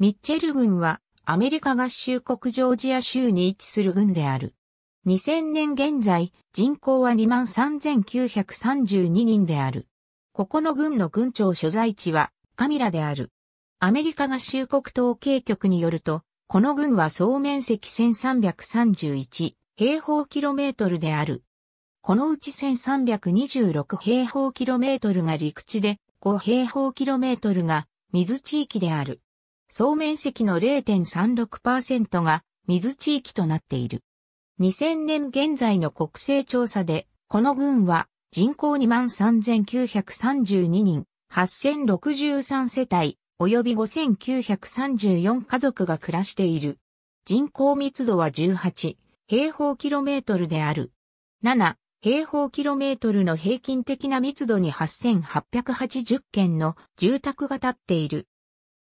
ミッチェル軍はアメリカ合衆国ジョージア州に位置する軍である。2000年現在、人口は23,932人である。ここの軍の軍庁所在地はカミラである。アメリカ合衆国統計局によると、この軍は総面積1331平方キロメートルである。このうち1326平方キロメートルが陸地で、5平方キロメートルが水地域である。総面積の0.36%が水地域となっている。2000年現在の国勢調査で、この群は人口23,932人、8,063世帯、及び5,934家族が暮らしている。人口密度は18平方キロメートルである。7平方キロメートルの平均的な密度に8,880件の住宅が建っている。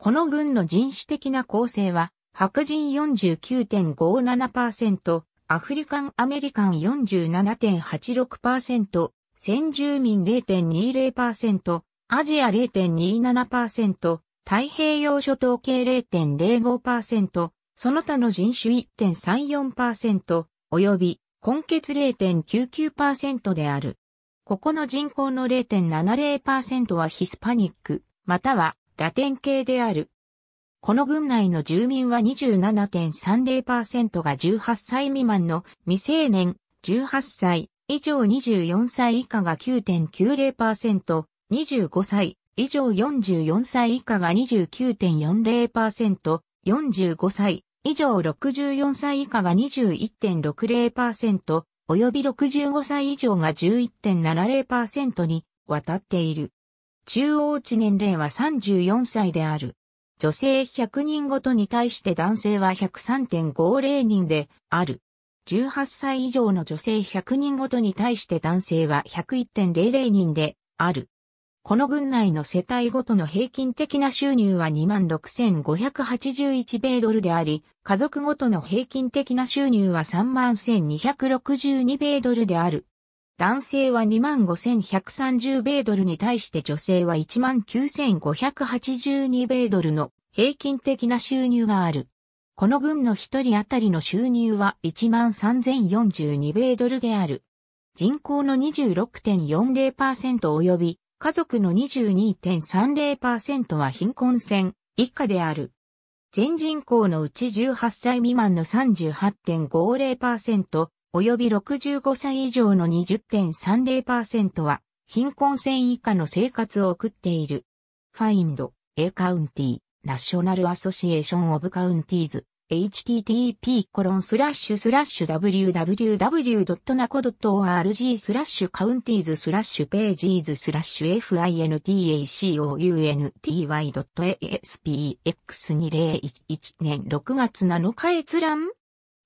この軍の人種的な構成は、白人49.57%、アフリカンアメリカン47.86%、先住民0.20%、アジア0.27%、太平洋諸島系0.05%、その他の人種1.34%、及び、根血0.99%である。ここの人口の0.70%はヒスパニック、またはラテン系である。この群内の住民は27.30%が18歳未満の未成年、18歳以上24歳以下が9.90%、25歳以上44歳以下が29.40%、45歳以上64歳以下が21.60%、及び65歳以上が11.70%に渡っている。中央値年齢は34歳である。女性100人ごとに対して男性は103.50人である。18歳以上の女性100人ごとに対して男性は101.00人である。この軍内の世帯ごとの平均的な収入は26,581米ドルであり、家族ごとの平均的な収入は31,262米ドルである。男性は25,130米ドルに対して女性は19,582米ドルの平均的な収入がある。この軍の一人当たりの収入は13,042米ドルである。人口の26.40%及び家族の22.30%は貧困線以下である。全人口のうち18歳未満の38.50%、及び65歳以上の20.30%は、貧困線以下の生活を送っている。Find A County National Association of Counties http www.naco.org c o u n t i e s p a g e s fintacounty.aspx2011 年6月7日閲覧